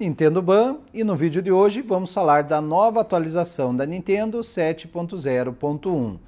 Nintendo Ban e no vídeo de hoje vamos falar da nova atualização da Nintendo 7.0.1.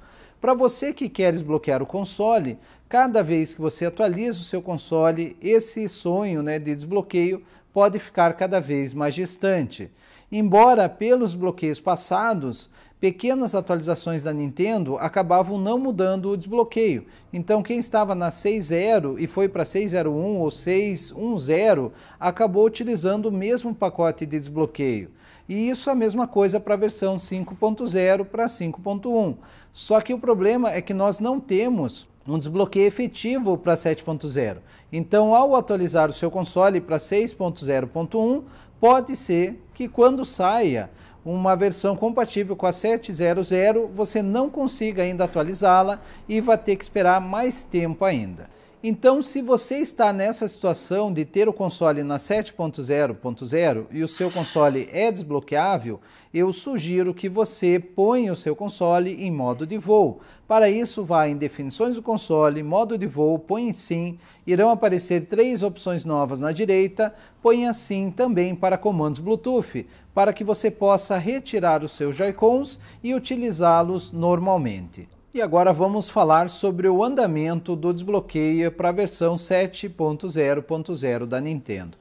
Para você que quer desbloquear o console, cada vez que você atualiza o seu console, esse sonho né, de desbloqueio pode ficar cada vez mais distante. Embora pelos bloqueios passados pequenas atualizações da Nintendo acabavam não mudando o desbloqueio. Então, quem estava na 6.0 e foi para 6.01 ou 6.10 acabou utilizando o mesmo pacote de desbloqueio. E isso é a mesma coisa para a versão 5.0 para 5.1. Só que o problema é que nós não temos um desbloqueio efetivo para 7.0. Então, ao atualizar o seu console para 6.0.1, pode ser que quando saia uma versão compatível com a 700, você não consiga ainda atualizá-la e vai ter que esperar mais tempo ainda. Então, se você está nessa situação de ter o console na 7.0.0 e o seu console é desbloqueável, eu sugiro que você ponha o seu console em modo de voo. Para isso, vá em definições do console, modo de voo, põe sim, irão aparecer três opções novas na direita, ponha sim também para comandos Bluetooth, para que você possa retirar os seus Joy-Cons e utilizá-los normalmente. E agora vamos falar sobre o andamento do desbloqueio para a versão 7.0.0 da Nintendo.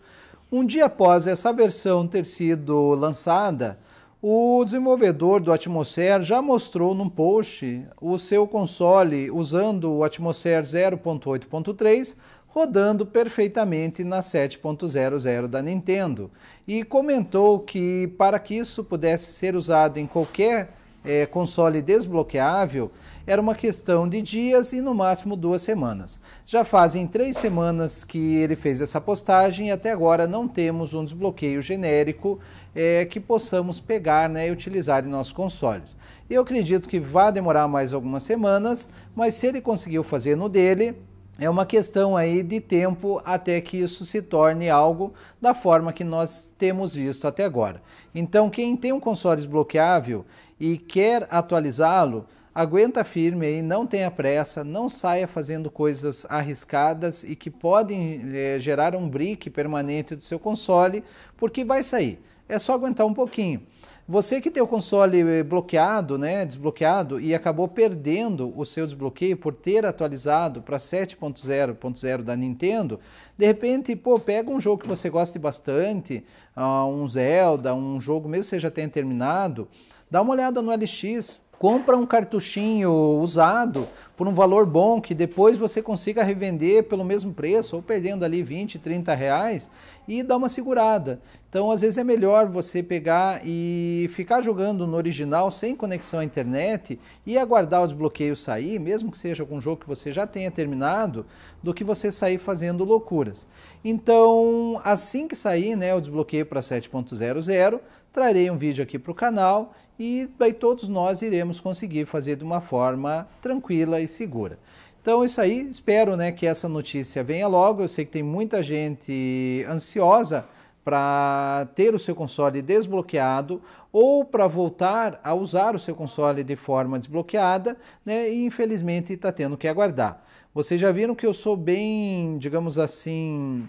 Um dia após essa versão ter sido lançada, o desenvolvedor do Atmosphere já mostrou num post o seu console usando o Atmosphere 0.8.3 rodando perfeitamente na 7.00 da Nintendo e comentou que para que isso pudesse ser usado em qualquer é, console desbloqueável era uma questão de dias e no máximo duas semanas. Já fazem três semanas que ele fez essa postagem e até agora não temos um desbloqueio genérico é, que possamos pegar né, e utilizar em nossos consoles. Eu acredito que vai demorar mais algumas semanas, mas se ele conseguiu fazer no dele, é uma questão aí de tempo até que isso se torne algo da forma que nós temos visto até agora. Então, quem tem um console desbloqueável e quer atualizá-lo, aguenta firme aí, não tenha pressa, não saia fazendo coisas arriscadas e que podem é, gerar um brick permanente do seu console, porque vai sair. É só aguentar um pouquinho. Você que tem o console eh, bloqueado, né, desbloqueado e acabou perdendo o seu desbloqueio por ter atualizado para 7.0.0 da Nintendo, de repente, pô, pega um jogo que você goste bastante, uh, um Zelda, um jogo mesmo que você já tenha terminado, dá uma olhada no LX, compra um cartuchinho usado por um valor bom que depois você consiga revender pelo mesmo preço ou perdendo ali 20, 30 reais e dá uma segurada. Então, às vezes é melhor você pegar e ficar jogando no original sem conexão à internet e aguardar o desbloqueio sair, mesmo que seja algum jogo que você já tenha terminado, do que você sair fazendo loucuras. Então, assim que sair, né, o desbloqueio para 7.00, trarei um vídeo aqui para o canal e daí todos nós iremos conseguir fazer de uma forma tranquila e segura. Então é isso aí, espero né, que essa notícia venha logo. Eu sei que tem muita gente ansiosa para ter o seu console desbloqueado ou para voltar a usar o seu console de forma desbloqueada, né? E infelizmente está tendo que aguardar. Vocês já viram que eu sou bem, digamos assim,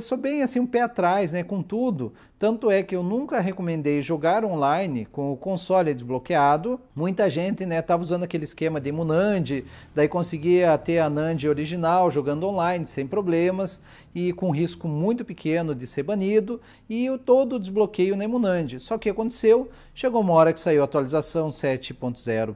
sou bem assim um pé atrás, né, com tudo. Tanto é que eu nunca recomendei jogar online com o console desbloqueado. Muita gente, né, tava usando aquele esquema de Munand, daí conseguia ter a Nand original jogando online sem problemas e com risco muito pequeno de ser banido e o todo o na Nemunand. Só que aconteceu, chegou uma hora que saiu a atualização 7.0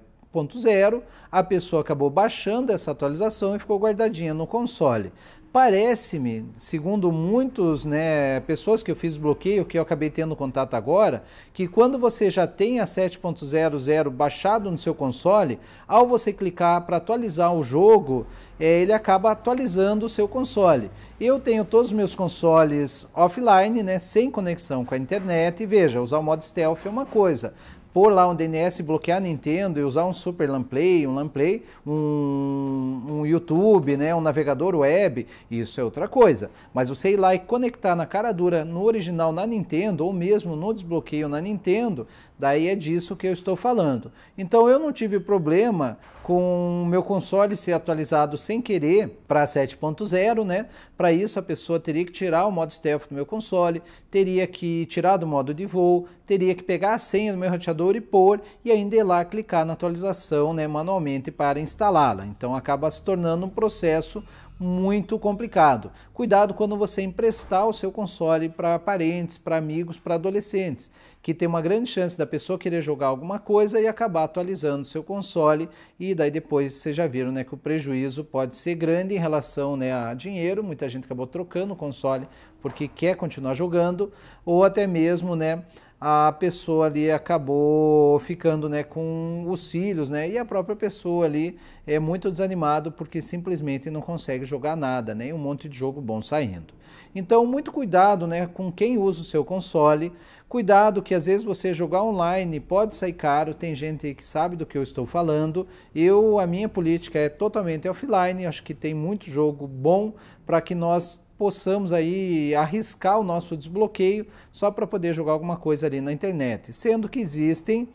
a pessoa acabou baixando essa atualização e ficou guardadinha no console. Parece-me, segundo muitos né, pessoas que eu fiz bloqueio, que eu acabei tendo contato agora, que quando você já tem a 7.00 baixado no seu console, ao você clicar para atualizar o jogo, é, ele acaba atualizando o seu console. Eu tenho todos os meus consoles offline, né, sem conexão com a internet, e veja, usar o modo stealth é uma coisa, pôr lá um DNS, bloquear a Nintendo e usar um Super Lamplay, um Lamplay, um, um YouTube, né, um navegador web, isso é outra coisa. Mas você ir lá e conectar na cara dura no original na Nintendo ou mesmo no desbloqueio na Nintendo, daí é disso que eu estou falando. Então eu não tive problema com o meu console ser atualizado sem querer para 7.0, né? Para isso a pessoa teria que tirar o modo stealth do meu console, teria que tirar do modo de voo, teria que pegar a senha do meu roteador computador e pôr, e ainda ir lá clicar na atualização né, manualmente para instalá-la. Então acaba se tornando um processo muito complicado. Cuidado quando você emprestar o seu console para parentes, para amigos, para adolescentes, que tem uma grande chance da pessoa querer jogar alguma coisa e acabar atualizando o seu console e daí depois vocês já viram, né, que o prejuízo pode ser grande em relação, né, a dinheiro, muita gente acabou trocando o console porque quer continuar jogando ou até mesmo, né, a pessoa ali acabou ficando né, com os cílios né? E a própria pessoa ali é muito desanimado porque simplesmente não consegue jogar nada, nem né? um monte de jogo bom saindo. Então, muito cuidado né, com quem usa o seu console. Cuidado que às vezes você jogar online pode sair caro, tem gente que sabe do que eu estou falando. Eu, a minha política é totalmente offline, acho que tem muito jogo bom para que nós possamos aí arriscar o nosso desbloqueio só para poder jogar alguma coisa ali na internet, sendo que existem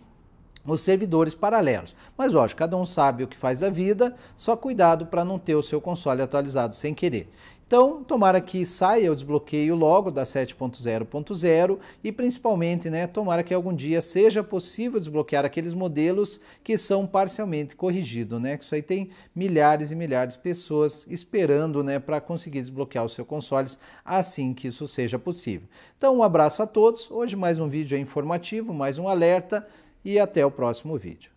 os servidores paralelos. Mas lógico, cada um sabe o que faz a vida, só cuidado para não ter o seu console atualizado sem querer. Então, tomara que saia o desbloqueio logo da 7.0.0 e principalmente, né, tomara que algum dia seja possível desbloquear aqueles modelos que são parcialmente corrigidos, né? Que isso aí tem milhares e milhares de pessoas esperando, né, para conseguir desbloquear os seus consoles assim que isso seja possível. Então, um abraço a todos. Hoje mais um vídeo informativo, mais um alerta e até o próximo vídeo.